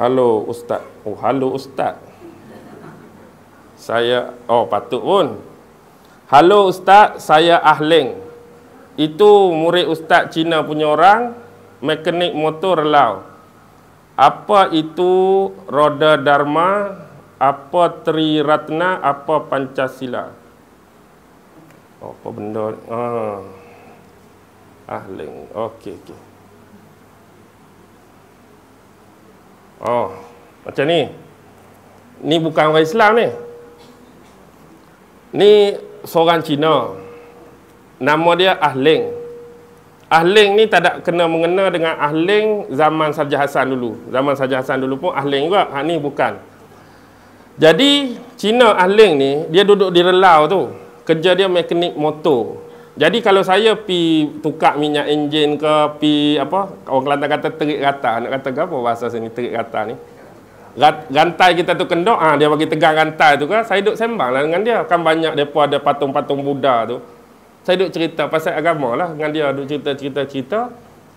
Halo ustaz. Oh halo ustaz. Saya oh patut pun. Halo ustaz, saya Ahling. Itu murid ustaz Cina punya orang mekanik motor lau. Apa itu roda dharma? Apa tri ratna? Apa pancasila? Oh, apa benda? Ah. Ahling. Okey okey. Oh, macam ni. Ni bukan orang Islam ni. Ni seorang Cina. Nama dia Ah Ah Ahling ni tak ada kena mengena dengan Ah Ahling zaman Sarja Hasan dulu. Zaman Sarja Hasan dulu pun Ahling juga. Ha ni bukan. Jadi Cina Ahling ni dia duduk di relau tu. Kerja dia mekanik motor. Jadi kalau saya pi tukar minyak enjin ke pi apa orang Kelantan kata terik rata nak kata apa bahasa sini terik rata ni. Rat, rantai kita tu kendok ah dia bagi tegang rantai tu ke saya duk sembanglah dengan dia kan banyak depa ada patung-patung Buddha tu. Saya duk cerita pasal agama lah dengan dia duk cerita-cerita cerita.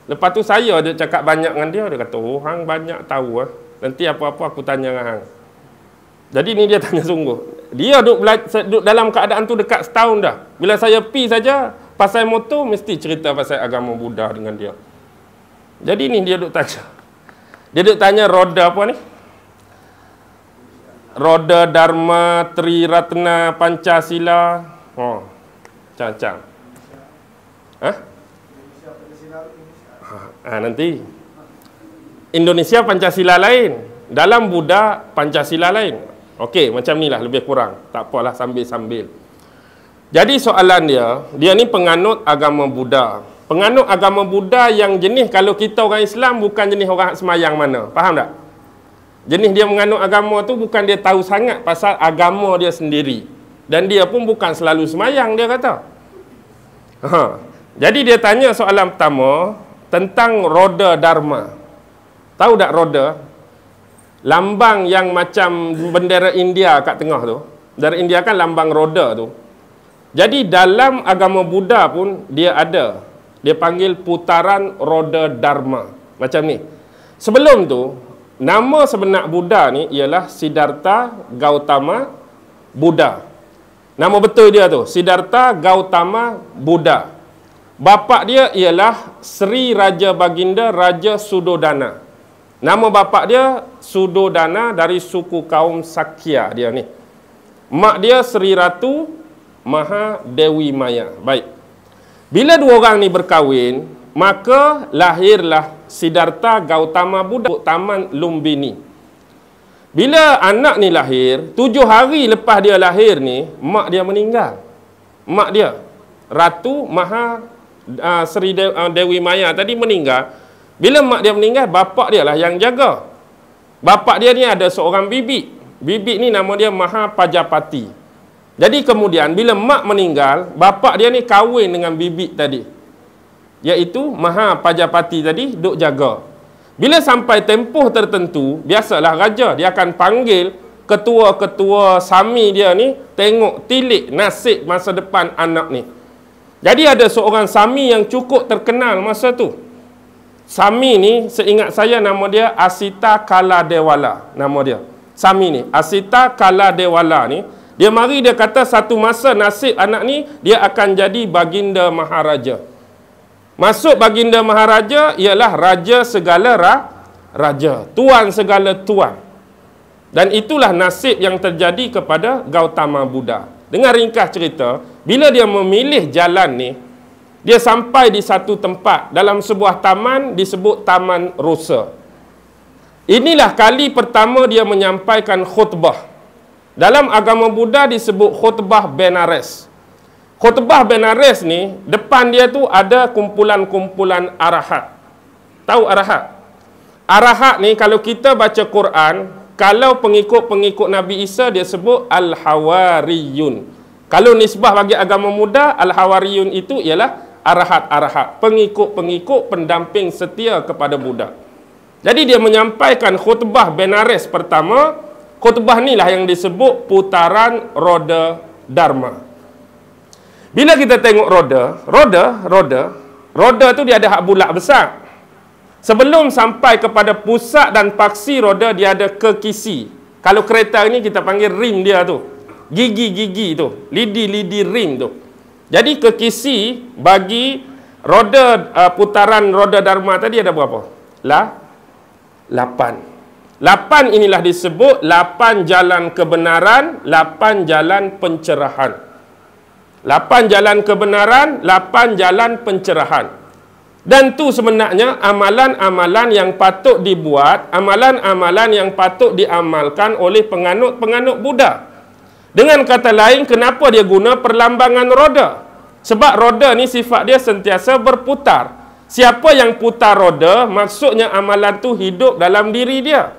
Lepas tu saya ada cakap banyak dengan dia dia kata oh hang banyak tahu ah. Nanti apa-apa aku tanya dengan hang. Jadi ni dia tanya sungguh dia duduk, duduk dalam keadaan tu dekat setahun dah. Bila saya pi saja pasal motor mesti cerita pasal agama Buddha dengan dia. Jadi ni dia duduk tanya. Dia duduk tanya roda apa ni? Roda Dharma Tri Ratna Pancasila. Oh. Ha, Cacang. Hah? Ha, ha, nanti. Indonesia Pancasila lain. Dalam Buddha Pancasila lain. Okey, macam ni lah lebih kurang. Tak apalah sambil-sambil. Jadi soalan dia, dia ni penganut agama Buddha. Penganut agama Buddha yang jenis kalau kita orang Islam bukan jenis orang semayang mana. Faham tak? Jenis dia menganut agama tu bukan dia tahu sangat pasal agama dia sendiri. Dan dia pun bukan selalu semayang dia kata. Ha. Jadi dia tanya soalan pertama tentang roda Dharma. Tahu tak roda? lambang yang macam bendera India kat tengah tu bendera India kan lambang roda tu jadi dalam agama Buddha pun dia ada dia panggil putaran roda Dharma macam ni sebelum tu nama sebenar Buddha ni ialah Siddhartha Gautama Buddha nama betul dia tu Siddhartha Gautama Buddha bapa dia ialah Sri Raja Baginda Raja Sudodana Nama bapa dia Sudodana dari suku kaum Sakya dia ni. Mak dia Sri Ratu Maha Dewi Maya. Baik. Bila dua orang ni berkahwin, maka lahirlah Siddhartha Gautama Buddha di Taman Lumbini. Bila anak ni lahir, tujuh hari lepas dia lahir ni, mak dia meninggal. Mak dia, Ratu Maha uh, Sri ah, Dewi Maya tadi meninggal. Bila mak dia meninggal, bapak dia lah yang jaga. Bapak dia ni ada seorang bibi. Bibi ni nama dia Mahapajapati. Jadi kemudian bila mak meninggal, bapak dia ni kahwin dengan bibi tadi. Iaitu Mahapajapati tadi duk jaga. Bila sampai tempoh tertentu, biasalah raja dia akan panggil ketua-ketua sami dia ni tengok tilik nasib masa depan anak ni. Jadi ada seorang sami yang cukup terkenal masa tu. Sami ni seingat saya nama dia Asita Kala Dewala nama dia. Sami ni Asita Kala Dewala ni dia mari dia kata satu masa nasib anak ni dia akan jadi baginda maharaja. Masuk baginda maharaja ialah raja segala ra, raja, tuan segala tuan. Dan itulah nasib yang terjadi kepada Gautama Buddha. Dengan ringkas cerita, bila dia memilih jalan ni, dia sampai di satu tempat dalam sebuah taman disebut Taman Rusa. Inilah kali pertama dia menyampaikan khutbah. Dalam agama Buddha disebut khutbah Benares. Khutbah Benares ni depan dia tu ada kumpulan-kumpulan arahat. Tahu arahat? Arahat ni kalau kita baca Quran, kalau pengikut-pengikut Nabi Isa dia sebut al-hawariyun. Kalau nisbah bagi agama muda, al-hawariyun itu ialah arahat-arahat, pengikut-pengikut pendamping setia kepada Buddha. Jadi dia menyampaikan khutbah Benares pertama, khutbah lah yang disebut putaran roda Dharma. Bila kita tengok roda, roda, roda, roda tu dia ada hak bulat besar. Sebelum sampai kepada pusat dan paksi roda dia ada kekisi. Kalau kereta ni kita panggil ring dia tu. Gigi-gigi tu, lidi-lidi ring tu. Jadi kekisi bagi roda uh, putaran roda Dharma tadi ada berapa? Lah, lapan. Lapan inilah disebut lapan jalan kebenaran, lapan jalan pencerahan. Lapan jalan kebenaran, lapan jalan pencerahan. Dan tu sebenarnya amalan-amalan yang patut dibuat, amalan-amalan yang patut diamalkan oleh penganut-penganut Buddha. Dengan kata lain, kenapa dia guna perlambangan roda? Sebab roda ni sifat dia sentiasa berputar. Siapa yang putar roda, maksudnya amalan tu hidup dalam diri dia.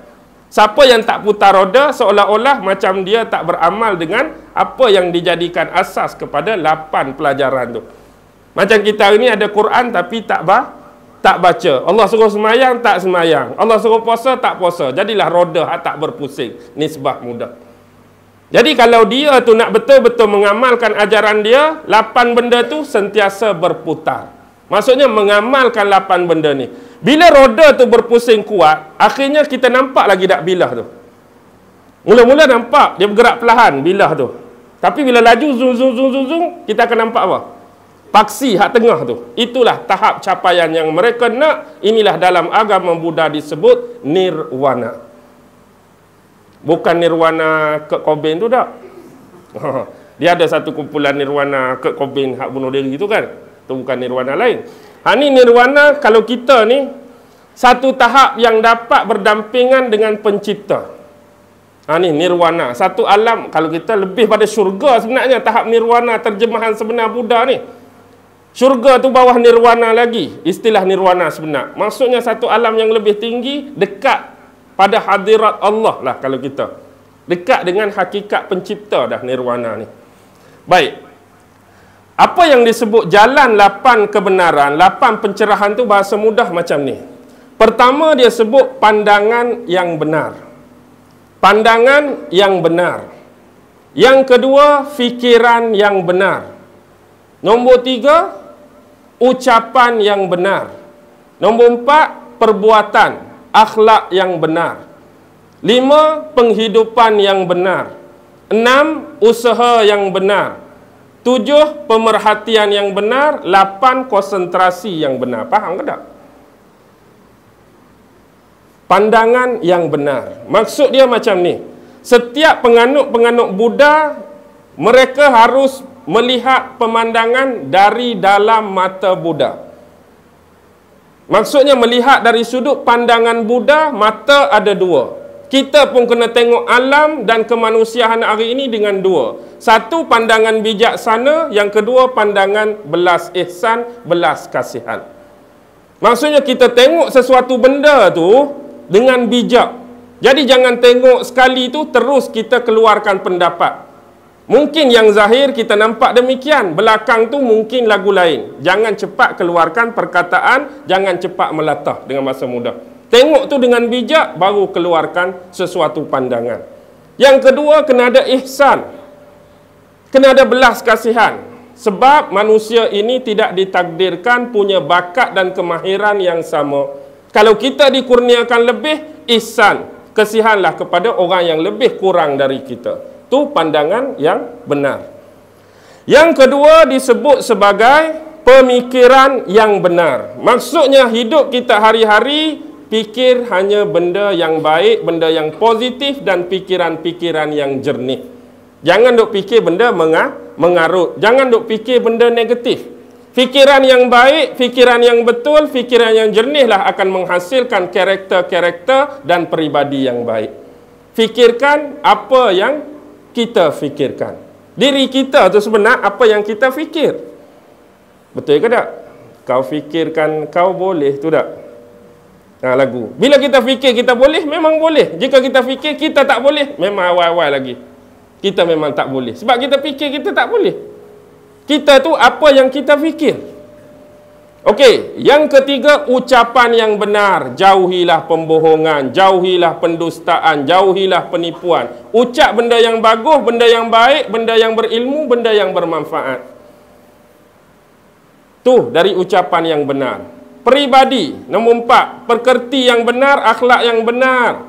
Siapa yang tak putar roda, seolah-olah macam dia tak beramal dengan apa yang dijadikan asas kepada lapan pelajaran tu. Macam kita hari ni ada Quran tapi tak bah, tak baca. Allah suruh semayang, tak semayang. Allah suruh puasa, tak puasa. Jadilah roda tak berpusing. Nisbah mudah. Jadi kalau dia tu nak betul-betul mengamalkan ajaran dia, lapan benda tu sentiasa berputar. Maksudnya mengamalkan lapan benda ni. Bila roda tu berpusing kuat, akhirnya kita nampak lagi dak bilah tu. Mula-mula nampak dia bergerak perlahan bilah tu. Tapi bila laju zung zung zung zung zung, kita akan nampak apa? Paksi hak tengah tu. Itulah tahap capaian yang mereka nak. Inilah dalam agama Buddha disebut nirwana bukan nirwana Kurt Cobain tu tak dia ada satu kumpulan nirwana Kurt Cobain hak bunuh diri tu kan tu bukan nirwana lain ha ni nirwana kalau kita ni satu tahap yang dapat berdampingan dengan pencipta ha ni nirwana satu alam kalau kita lebih pada syurga sebenarnya tahap nirwana terjemahan sebenar Buddha ni Syurga tu bawah nirwana lagi. Istilah nirwana sebenar. Maksudnya satu alam yang lebih tinggi, dekat pada hadirat Allah lah kalau kita dekat dengan hakikat pencipta dah nirwana ni baik apa yang disebut jalan lapan kebenaran lapan pencerahan tu bahasa mudah macam ni pertama dia sebut pandangan yang benar pandangan yang benar yang kedua fikiran yang benar nombor tiga ucapan yang benar nombor empat perbuatan akhlak yang benar. Lima, penghidupan yang benar. Enam, usaha yang benar. Tujuh, pemerhatian yang benar. Lapan, konsentrasi yang benar. Faham ke tak? Pandangan yang benar. Maksud dia macam ni. Setiap penganut-penganut Buddha, mereka harus melihat pemandangan dari dalam mata Buddha. Maksudnya melihat dari sudut pandangan Buddha, mata ada dua. Kita pun kena tengok alam dan kemanusiaan hari ini dengan dua. Satu pandangan bijaksana, yang kedua pandangan belas ihsan, belas kasihan. Maksudnya kita tengok sesuatu benda tu dengan bijak. Jadi jangan tengok sekali tu terus kita keluarkan pendapat. Mungkin yang zahir kita nampak demikian, belakang tu mungkin lagu lain. Jangan cepat keluarkan perkataan, jangan cepat melatah dengan masa muda. Tengok tu dengan bijak baru keluarkan sesuatu pandangan. Yang kedua kena ada ihsan. Kena ada belas kasihan. Sebab manusia ini tidak ditakdirkan punya bakat dan kemahiran yang sama. Kalau kita dikurniakan lebih ihsan, kasihanlah kepada orang yang lebih kurang dari kita. Itu pandangan yang benar. Yang kedua disebut sebagai pemikiran yang benar. Maksudnya hidup kita hari-hari pikir hanya benda yang baik, benda yang positif dan pikiran-pikiran yang jernih. Jangan duk fikir benda menga mengarut. Jangan duk fikir benda negatif. Fikiran yang baik, fikiran yang betul, fikiran yang jernihlah akan menghasilkan karakter-karakter dan peribadi yang baik. Fikirkan apa yang kita fikirkan. Diri kita tu sebenar apa yang kita fikir. Betul ke tak? Kau fikirkan kau boleh tu tak? Ha, lagu. Bila kita fikir kita boleh, memang boleh. Jika kita fikir kita tak boleh, memang awal-awal lagi. Kita memang tak boleh. Sebab kita fikir kita tak boleh. Kita tu apa yang kita fikir. Okey, yang ketiga ucapan yang benar, jauhilah pembohongan, jauhilah pendustaan, jauhilah penipuan. Ucap benda yang bagus, benda yang baik, benda yang berilmu, benda yang bermanfaat. Tu dari ucapan yang benar. Peribadi nombor empat, perkerti yang benar, akhlak yang benar.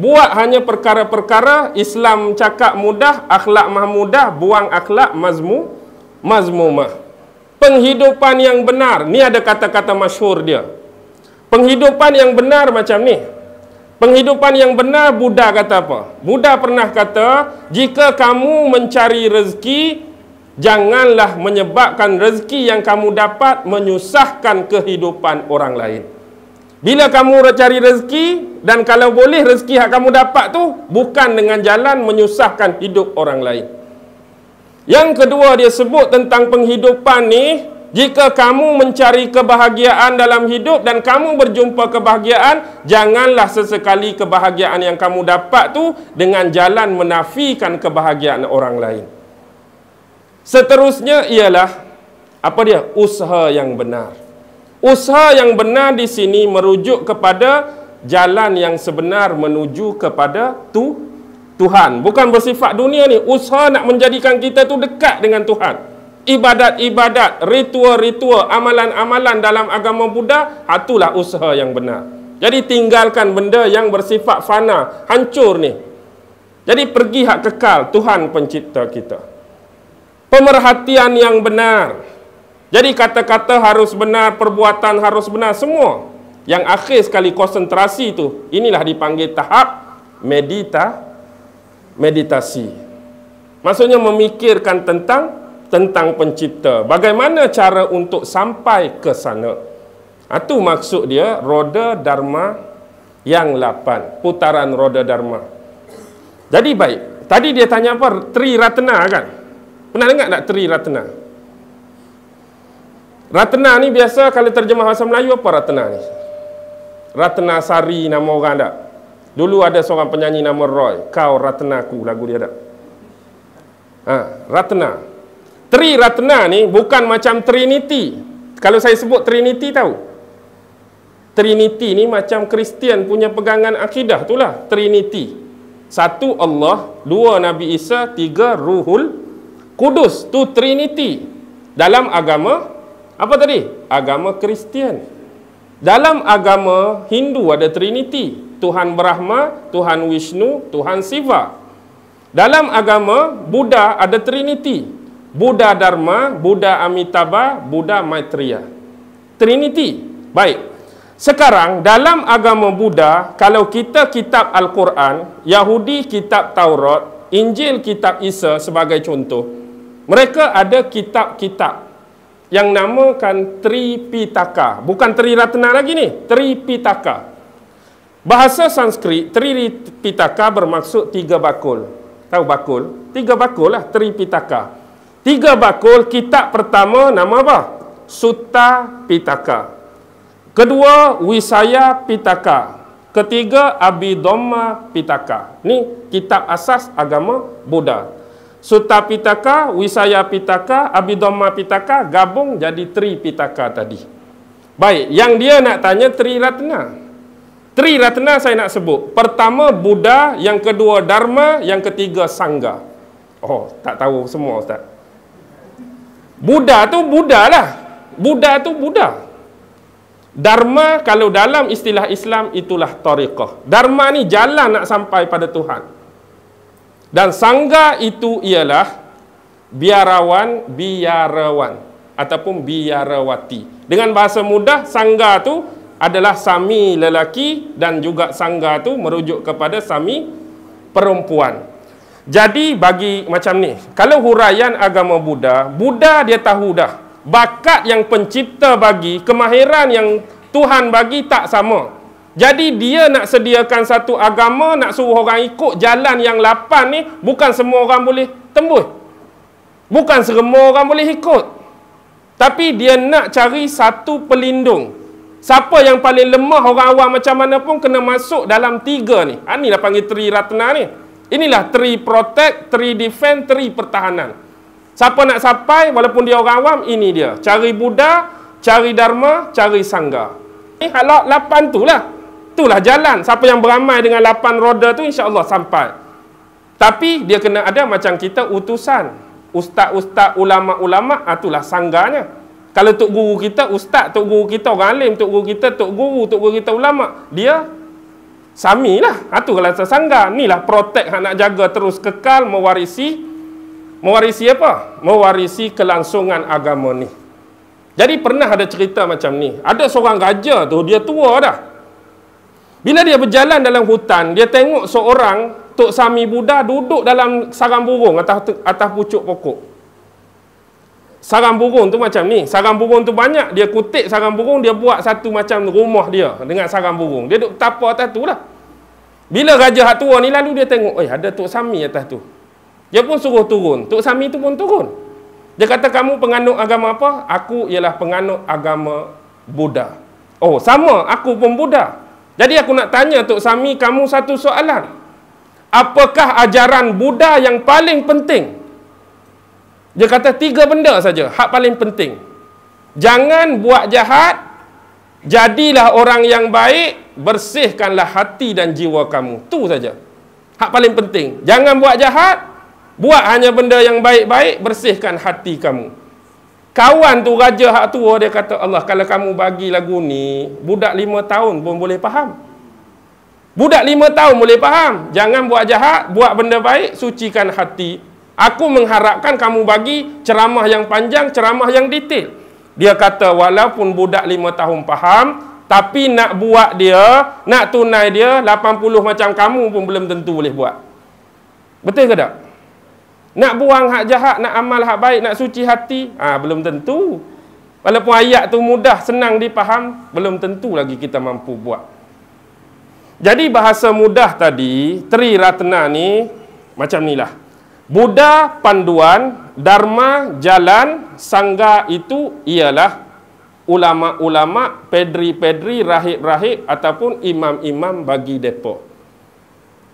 Buat hanya perkara-perkara Islam cakap mudah, akhlak mahmudah. buang akhlak mazmu mazmumah penghidupan yang benar. Ni ada kata-kata masyhur dia. Penghidupan yang benar macam ni. Penghidupan yang benar Buddha kata apa? Buddha pernah kata, jika kamu mencari rezeki, janganlah menyebabkan rezeki yang kamu dapat menyusahkan kehidupan orang lain. Bila kamu cari rezeki dan kalau boleh rezeki yang kamu dapat tu bukan dengan jalan menyusahkan hidup orang lain. Yang kedua dia sebut tentang penghidupan ni jika kamu mencari kebahagiaan dalam hidup dan kamu berjumpa kebahagiaan, janganlah sesekali kebahagiaan yang kamu dapat tu dengan jalan menafikan kebahagiaan orang lain. Seterusnya ialah apa dia? Usaha yang benar. Usaha yang benar di sini merujuk kepada jalan yang sebenar menuju kepada tu Tuhan bukan bersifat dunia ni usaha nak menjadikan kita tu dekat dengan Tuhan ibadat-ibadat ritual-ritual amalan-amalan dalam agama Buddha ha, itulah usaha yang benar jadi tinggalkan benda yang bersifat fana hancur ni jadi pergi hak kekal Tuhan pencipta kita pemerhatian yang benar jadi kata-kata harus benar perbuatan harus benar semua yang akhir sekali konsentrasi tu inilah dipanggil tahap meditasi meditasi. Maksudnya memikirkan tentang tentang pencipta. Bagaimana cara untuk sampai ke sana? Itu maksud dia roda dharma yang lapan. Putaran roda dharma. Jadi baik. Tadi dia tanya apa? Tri Ratna kan? Pernah dengar tak Tri Ratna? Ratna ni biasa kalau terjemah bahasa Melayu apa Ratna ni? Ratna Sari nama orang tak? Dulu ada seorang penyanyi nama Roy, Kau Ratna Ratnaku lagu dia ada. Ha, Ratna. Tri Ratna ni bukan macam Trinity. Kalau saya sebut Trinity tahu. Trinity ni macam Kristian punya pegangan akidah lah. Trinity. Satu Allah, dua Nabi Isa, tiga Ruhul Kudus tu Trinity. Dalam agama apa tadi? Agama Kristian. Dalam agama Hindu ada Trinity. Tuhan Brahma, Tuhan Wisnu, Tuhan Siva. Dalam agama Buddha ada Trinity. Buddha Dharma, Buddha Amitabha, Buddha Maitreya. Trinity. Baik. Sekarang dalam agama Buddha, kalau kita kitab Al-Quran, Yahudi kitab Taurat, Injil kitab Isa sebagai contoh, mereka ada kitab-kitab yang namakan Tripitaka. Bukan Triratna lagi ni, Tripitaka. Bahasa Sanskrit Tripitaka bermaksud tiga bakul. Tahu bakul? Tiga bakul lah Tripitaka. Tiga bakul kitab pertama nama apa? Sutta Pitaka. Kedua Wisaya Pitaka. Ketiga Abhidhamma Pitaka. Ni kitab asas agama Buddha. Sutta Pitaka, Wisaya Pitaka, Abhidhamma Pitaka gabung jadi Tripitaka tadi. Baik, yang dia nak tanya Tri Ratna. Tri Ratna saya nak sebut. Pertama Buddha, yang kedua Dharma, yang ketiga Sangha. Oh, tak tahu semua Ustaz. Buddha tu Buddha lah. Buddha tu Buddha. Dharma kalau dalam istilah Islam itulah tariqah. Dharma ni jalan nak sampai pada Tuhan. Dan sangga itu ialah biarawan, biarawan ataupun biarawati. Dengan bahasa mudah, sangga tu adalah sami lelaki dan juga sangga tu merujuk kepada sami perempuan. Jadi bagi macam ni, kalau huraian agama Buddha, Buddha dia tahu dah bakat yang pencipta bagi, kemahiran yang Tuhan bagi tak sama. Jadi dia nak sediakan satu agama, nak suruh orang ikut jalan yang lapan ni, bukan semua orang boleh tembus. Bukan semua orang boleh ikut. Tapi dia nak cari satu pelindung. Siapa yang paling lemah orang awam macam mana pun kena masuk dalam tiga ni. Ha, inilah panggil tri ratna ni. Inilah tri protect, tri defend, tri pertahanan. Siapa nak sampai walaupun dia orang awam, ini dia. Cari Buddha, cari Dharma, cari Sangha. Ini halak lapan tu lah. Itulah jalan. Siapa yang beramai dengan lapan roda tu insyaAllah sampai. Tapi dia kena ada macam kita utusan. Ustaz-ustaz, ulama-ulama, itulah sangganya. Kalau tok guru kita ustaz, tok guru kita orang alim, tok guru kita tok guru, tok guru kita ulama, dia samilah. Ha tu kalau sesangga, inilah protect hak nak jaga terus kekal mewarisi mewarisi apa? Mewarisi kelangsungan agama ni. Jadi pernah ada cerita macam ni. Ada seorang raja tu dia tua dah. Bila dia berjalan dalam hutan, dia tengok seorang Tok Sami Buddha duduk dalam sarang burung atas atas pucuk pokok sarang burung tu macam ni sarang burung tu banyak dia kutik sarang burung dia buat satu macam rumah dia dengan sarang burung dia duduk tapa atas tu lah bila raja hak tua ni lalu dia tengok eh ada Tok Sami atas tu dia pun suruh turun Tok Sami tu pun turun dia kata kamu penganut agama apa aku ialah penganut agama Buddha oh sama aku pun Buddha jadi aku nak tanya Tok Sami kamu satu soalan apakah ajaran Buddha yang paling penting dia kata tiga benda saja hak paling penting. Jangan buat jahat, jadilah orang yang baik, bersihkanlah hati dan jiwa kamu. Tu saja. Hak paling penting. Jangan buat jahat, buat hanya benda yang baik-baik, bersihkan hati kamu. Kawan tu raja hak tua dia kata, "Allah, kalau kamu bagi lagu ni, budak lima tahun pun boleh faham." Budak lima tahun boleh faham. Jangan buat jahat, buat benda baik, sucikan hati. Aku mengharapkan kamu bagi ceramah yang panjang, ceramah yang detail. Dia kata, walaupun budak lima tahun faham, tapi nak buat dia, nak tunai dia, 80 macam kamu pun belum tentu boleh buat. Betul ke tak? Nak buang hak jahat, nak amal hak baik, nak suci hati, ha, belum tentu. Walaupun ayat tu mudah, senang dipaham, belum tentu lagi kita mampu buat. Jadi bahasa mudah tadi, Tri Ratna ni, macam ni lah. Buddha panduan, Dharma jalan, Sangga itu ialah ulama-ulama, pedri-pedri, rahib-rahib ataupun imam-imam bagi depo.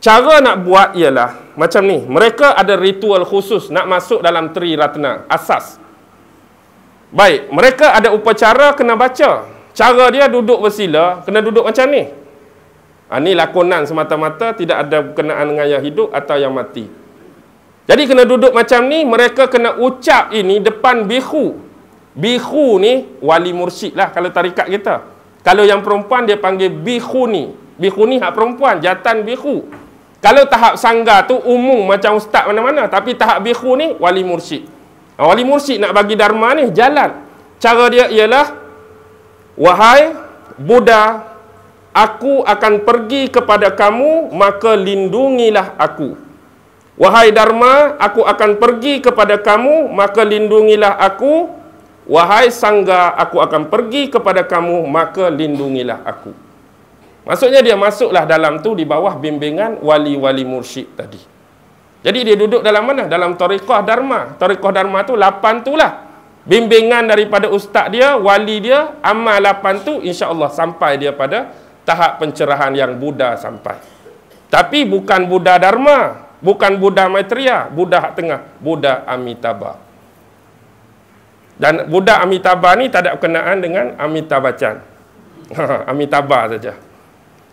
Cara nak buat ialah macam ni. Mereka ada ritual khusus nak masuk dalam Tri Ratna, asas. Baik, mereka ada upacara kena baca. Cara dia duduk bersila, kena duduk macam ni. Ha, ini lakonan semata-mata, tidak ada kenaan dengan yang hidup atau yang mati. Jadi kena duduk macam ni, mereka kena ucap ini depan bihu. Bihu ni wali mursyid lah kalau tarikat kita. Kalau yang perempuan dia panggil bihu ni. Bihu ni hak perempuan, jatan bihu. Kalau tahap sangga tu umum macam ustaz mana-mana, tapi tahap bihu ni wali mursyid. Ah, wali mursyid nak bagi dharma ni jalan. Cara dia ialah wahai Buddha, aku akan pergi kepada kamu maka lindungilah aku. Wahai Dharma, aku akan pergi kepada kamu, maka lindungilah aku. Wahai Sangga, aku akan pergi kepada kamu, maka lindungilah aku. Maksudnya dia masuklah dalam tu di bawah bimbingan wali-wali mursyid tadi. Jadi dia duduk dalam mana? Dalam tarikah Dharma. Tarikah Dharma tu lapan tu lah. Bimbingan daripada ustaz dia, wali dia, amal lapan tu insya Allah sampai dia pada tahap pencerahan yang Buddha sampai. Tapi bukan Buddha Dharma. Bukan Buddha Maitreya, Buddha Hak tengah, Buddha Amitabha. Dan Buddha Amitabha ni tak ada kenaan dengan Amitabha Chan. Amitabha saja.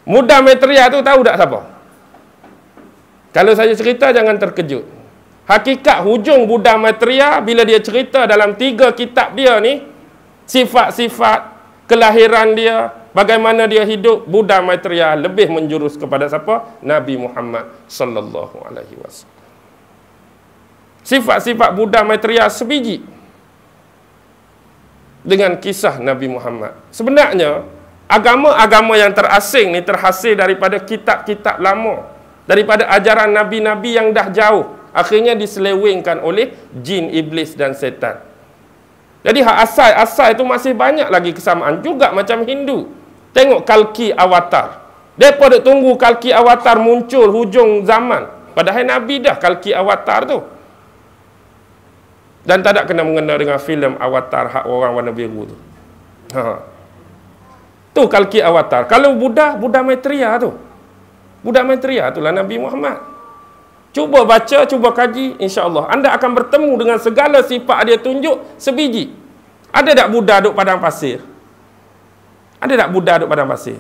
Buddha Maitreya tu tahu tak siapa? Kalau saya cerita jangan terkejut. Hakikat hujung Buddha Maitreya bila dia cerita dalam tiga kitab dia ni sifat-sifat kelahiran dia, bagaimana dia hidup budak material lebih menjurus kepada siapa Nabi Muhammad sallallahu alaihi wasallam sifat-sifat budak material sebiji dengan kisah Nabi Muhammad sebenarnya agama-agama yang terasing ni terhasil daripada kitab-kitab lama daripada ajaran nabi-nabi yang dah jauh akhirnya diselewengkan oleh jin iblis dan setan jadi hak asal asal itu masih banyak lagi kesamaan juga macam Hindu Tengok kalki awatar. Mereka dah tunggu kalki awatar muncul hujung zaman. Padahal Nabi dah kalki awatar tu. Dan tak ada kena mengena dengan filem awatar hak orang warna biru tu. Ha. Tu kalki awatar. Kalau Buddha, Buddha metria tu. Buddha metria tu lah Nabi Muhammad. Cuba baca, cuba kaji. Insya Allah Anda akan bertemu dengan segala sifat dia tunjuk sebiji. Ada tak Buddha duduk padang pasir? Ada tak budak duduk padang pasir?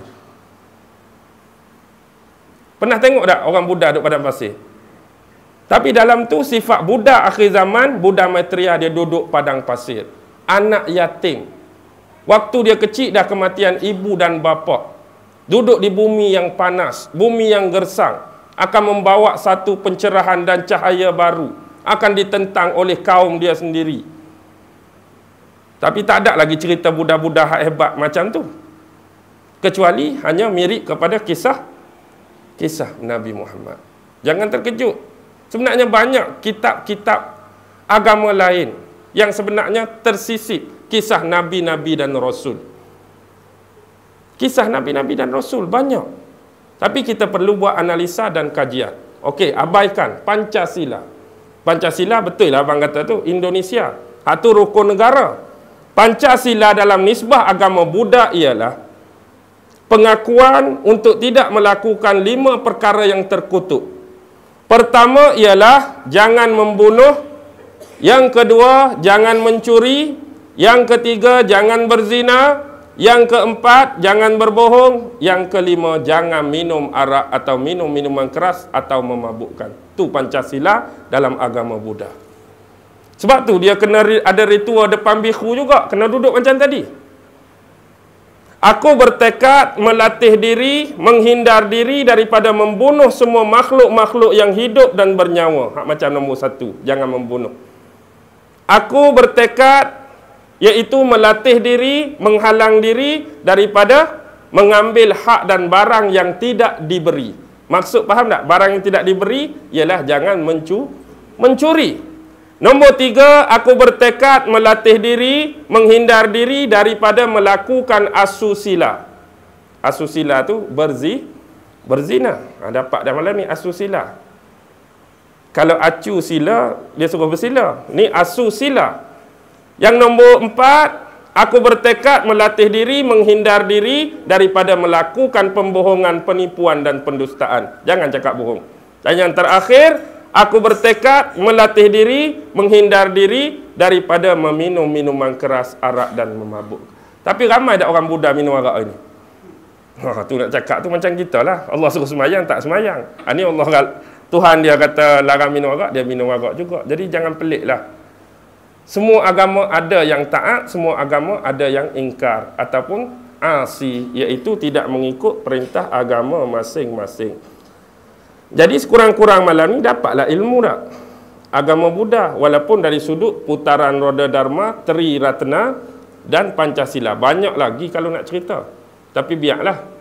Pernah tengok tak orang budak duduk padang pasir? Tapi dalam tu sifat budak akhir zaman, budak materia dia duduk padang pasir. Anak yatim. Waktu dia kecil dah kematian ibu dan bapa. Duduk di bumi yang panas, bumi yang gersang. Akan membawa satu pencerahan dan cahaya baru. Akan ditentang oleh kaum dia sendiri. Tapi tak ada lagi cerita budak-budak hebat macam tu kecuali hanya mirip kepada kisah kisah Nabi Muhammad. Jangan terkejut. Sebenarnya banyak kitab-kitab agama lain yang sebenarnya tersisip kisah nabi-nabi dan rasul. Kisah nabi-nabi dan rasul banyak. Tapi kita perlu buat analisa dan kajian. Okey, abaikan Pancasila. Pancasila betul lah abang kata tu, Indonesia. Satu rukun negara. Pancasila dalam nisbah agama Buddha ialah pengakuan untuk tidak melakukan lima perkara yang terkutuk. Pertama ialah jangan membunuh, yang kedua jangan mencuri, yang ketiga jangan berzina, yang keempat jangan berbohong, yang kelima jangan minum arak atau minum minuman keras atau memabukkan. Itu Pancasila dalam agama Buddha. Sebab tu dia kena ada ritual depan bihu juga, kena duduk macam tadi. Aku bertekad melatih diri, menghindar diri daripada membunuh semua makhluk-makhluk yang hidup dan bernyawa. Hak macam nombor satu, jangan membunuh. Aku bertekad, iaitu melatih diri, menghalang diri daripada mengambil hak dan barang yang tidak diberi. Maksud faham tak? Barang yang tidak diberi ialah jangan mencu mencuri. Mencuri. Nombor tiga, aku bertekad melatih diri, menghindar diri daripada melakukan asusila. Asusila tu berzi, berzina. Ha, dapat dah malam ni asusila. Kalau acu sila, dia suruh bersila. Ni asusila. Yang nombor empat, aku bertekad melatih diri, menghindar diri daripada melakukan pembohongan, penipuan dan pendustaan. Jangan cakap bohong. Dan yang terakhir, aku bertekad melatih diri menghindar diri daripada meminum minuman keras arak dan memabuk tapi ramai dah orang Buddha minum arak ini Ha, tu nak cakap tu macam kita lah. Allah suruh semayang, tak semayang. Ha, ni Allah Tuhan dia kata larang minum arak, dia minum arak juga. Jadi jangan pelik lah. Semua agama ada yang taat, semua agama ada yang ingkar. Ataupun asi, iaitu tidak mengikut perintah agama masing-masing. Jadi sekurang-kurang malam ni dapatlah ilmu dah. Agama Buddha walaupun dari sudut putaran roda Dharma, Tri Ratna dan Pancasila. Banyak lagi kalau nak cerita. Tapi biarlah